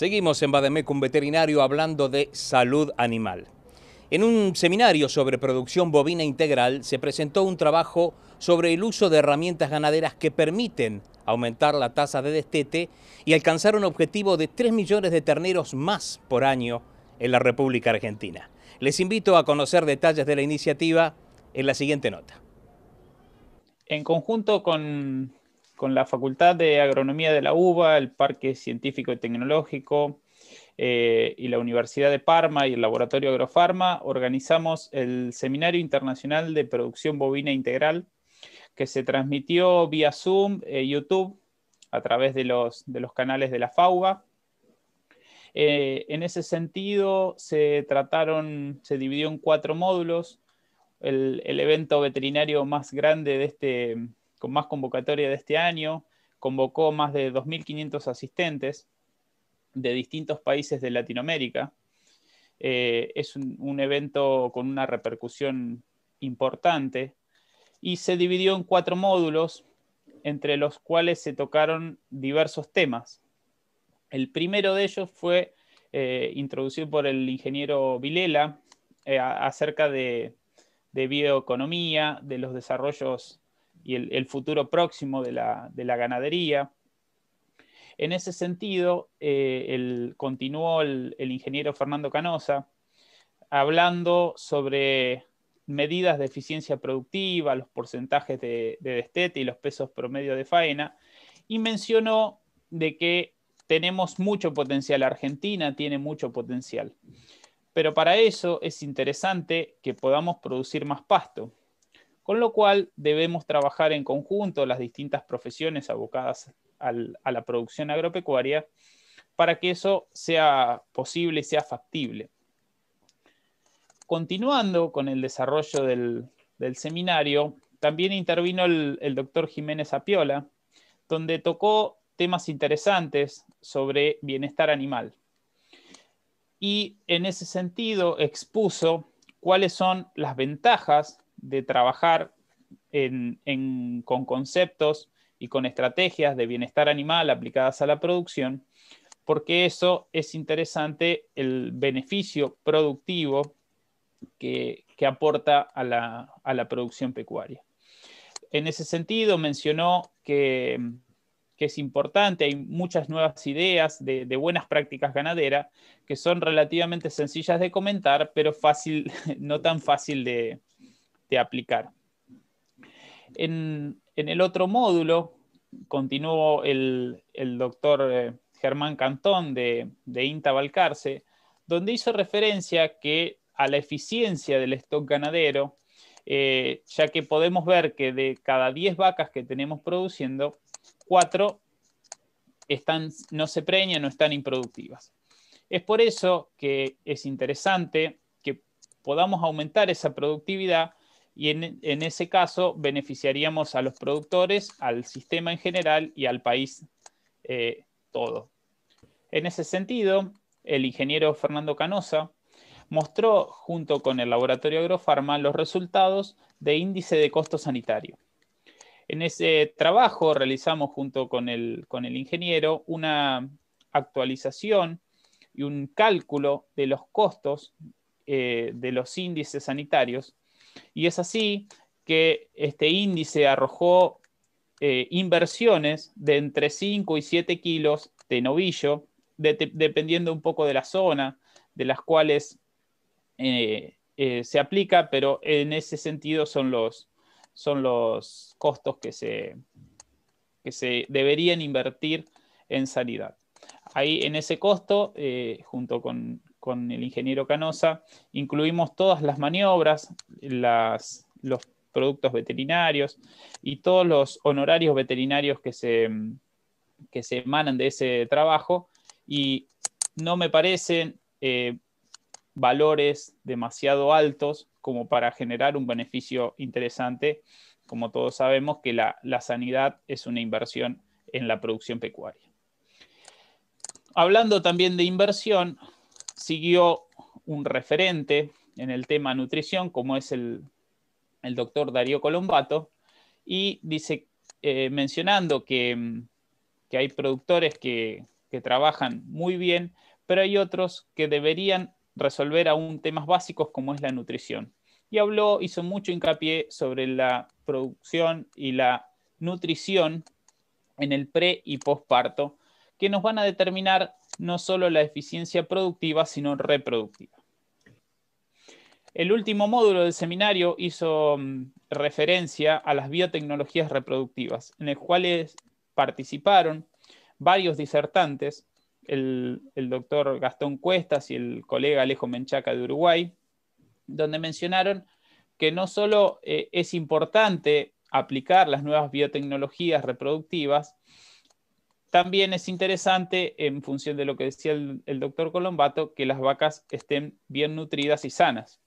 Seguimos en Bademé con veterinario hablando de salud animal. En un seminario sobre producción bovina integral se presentó un trabajo sobre el uso de herramientas ganaderas que permiten aumentar la tasa de destete y alcanzar un objetivo de 3 millones de terneros más por año en la República Argentina. Les invito a conocer detalles de la iniciativa en la siguiente nota. En conjunto con con la Facultad de Agronomía de la UBA, el Parque Científico y Tecnológico eh, y la Universidad de Parma y el Laboratorio Agrofarma, organizamos el Seminario Internacional de Producción Bovina Integral, que se transmitió vía Zoom, eh, YouTube, a través de los, canales de la FAUBA. Eh, en ese sentido, se trataron, se dividió en cuatro módulos. El, el evento veterinario más grande de este, con más convocatoria de este año, convocó más de 2.500 asistentes de distintos países de Latinoamérica. Eh, es un, evento con una repercusión importante y se dividió en cuatro módulos, entre los cuales se tocaron diversos temas. El primero de ellos fue eh, introducido por el ingeniero Vilela eh, acerca de, de, bioeconomía, de los desarrollos y el, futuro próximo de la, ganadería. En ese sentido, eh, continuó el, ingeniero Fernando Canosa hablando sobre medidas de eficiencia productiva, los porcentajes de, de, destete y los pesos promedio de faena, y mencionó de que tenemos mucho potencial, Argentina tiene mucho potencial. Pero para eso es interesante que podamos producir más pasto. Con lo cual debemos trabajar en conjunto las distintas profesiones abocadas a la producción agropecuaria para que eso sea posible y sea factible. Continuando con el desarrollo del, seminario, también intervino el, el doctor Jiménez Apiola, donde tocó temas interesantes sobre bienestar animal. Y en ese sentido expuso cuáles son las ventajas de trabajar con conceptos y con estrategias de bienestar animal aplicadas a la producción, porque eso es interesante, el beneficio productivo que, aporta a la, producción pecuaria. En ese sentido, mencionó que, es importante, hay muchas nuevas ideas de, buenas prácticas ganaderas que son relativamente sencillas de comentar, pero fácil, no tan fácil de, aplicar. En, el otro módulo continuó el, doctor eh, Germán Cantón de, de INTA donde hizo referencia que a la eficiencia del stock ganadero, eh, ya que podemos ver que de cada 10 vacas que tenemos produciendo, 4 están, no se preñan, o están improductivas. Es por eso que es interesante que podamos aumentar esa productividad y en, ese caso beneficiaríamos a los productores, al sistema en general y al país eh, todo. En ese sentido, el ingeniero Fernando Canosa mostró junto con el laboratorio Agrofarma los resultados de índice de costo sanitario. En ese trabajo realizamos junto con el, ingeniero una actualización y un cálculo de los costos eh, de los índices sanitarios y es así que este índice arrojó eh, inversiones de entre 5 y 7 kilos de novillo, dependiendo un poco de la zona de las cuales eh, eh, se aplica, pero en ese sentido son los, son los costos que se, que se deberían invertir en sanidad. Ahí en ese costo, junto con, con el ingeniero Canosa, incluimos todas las maniobras, los productos veterinarios y todos los honorarios veterinarios que se, que se emanan de ese trabajo y no me parecen eh, valores demasiado altos como para generar un beneficio interesante. Como todos sabemos que la, la sanidad es una inversión en la producción pecuaria. Hablando también de inversión, siguió un referente en el tema nutrición, como es el, doctor Darío Colombato, y dice, eh, mencionando que, hay productores que, que trabajan muy bien, pero hay otros que deberían resolver aún temas básicos como es la nutrición. Y habló, hizo mucho hincapié sobre la producción y la nutrición en el pre y postparto, que nos van a determinar no solo la eficiencia productiva, sino reproductiva. El último módulo del seminario hizo mm, referencia a las biotecnologías reproductivas, en el cuales participaron varios disertantes, el, doctor Gastón Cuestas y el colega Alejo Menchaca de Uruguay, donde mencionaron que no solo eh, es importante aplicar las nuevas biotecnologías reproductivas, también es interesante, en función de lo que decía el, doctor Colombato, que las vacas estén bien nutridas y sanas.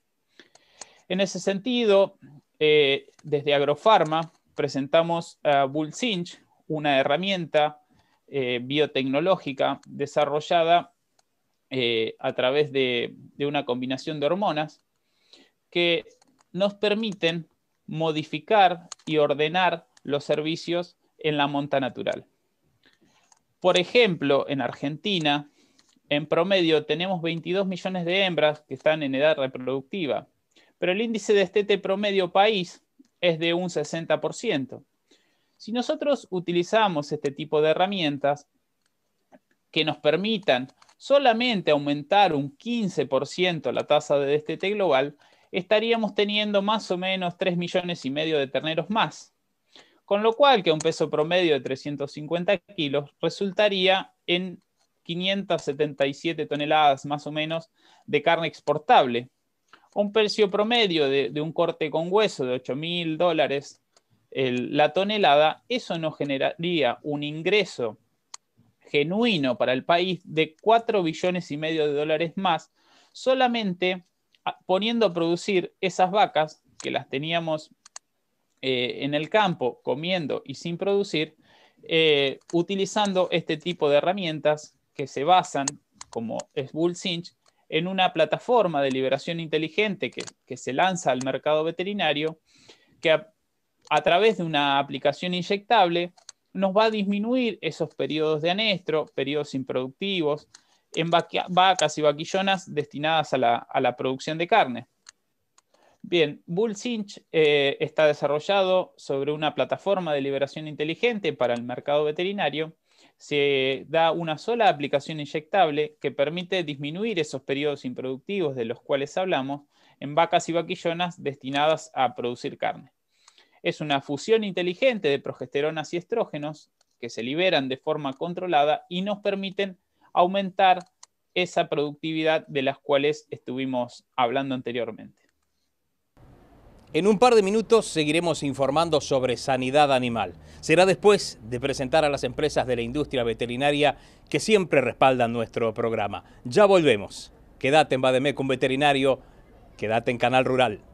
En ese sentido, eh, desde Agrofarma presentamos a Bullsinch, una herramienta eh, biotecnológica desarrollada eh, a través de una combinación de hormonas que nos permiten modificar y ordenar los servicios en la monta natural. Por ejemplo, en Argentina, en promedio tenemos 22 millones de hembras que están en edad reproductiva, pero el índice de estete promedio país es de un 60%. Si nosotros utilizamos este tipo de herramientas que nos permitan solamente aumentar un 15% la tasa de destete global, estaríamos teniendo más o menos 3 millones y medio de terneros más. Con lo cual, que un peso promedio de 350 kilos resultaría en 577 toneladas más o menos de carne exportable. Un precio promedio de, un corte con hueso de 8 mil dólares la tonelada, eso nos generaría un ingreso genuino para el país de 4 billones y medio de dólares más, solamente poniendo a producir esas vacas que las teníamos eh, en el campo, comiendo y sin producir, eh, utilizando este tipo de herramientas que se basan, como es Bull en una plataforma de liberación inteligente que, se lanza al mercado veterinario, que a, través de una aplicación inyectable nos va a disminuir esos periodos de anestro, periodos improductivos, en vacas y vaquillonas destinadas a la, a la producción de carne. Bien, Bull eh, está desarrollado sobre una plataforma de liberación inteligente para el mercado veterinario. Se da una sola aplicación inyectable que permite disminuir esos periodos improductivos de los cuales hablamos en vacas y vaquillonas destinadas a producir carne. Es una fusión inteligente de progesteronas y estrógenos que se liberan de forma controlada y nos permiten aumentar esa productividad de las cuales estuvimos hablando anteriormente. En un par de minutos seguiremos informando sobre sanidad animal. Será después de presentar a las empresas de la industria veterinaria que siempre respaldan nuestro programa. Ya volvemos. Quédate en Bademe con Veterinario, quédate en Canal Rural.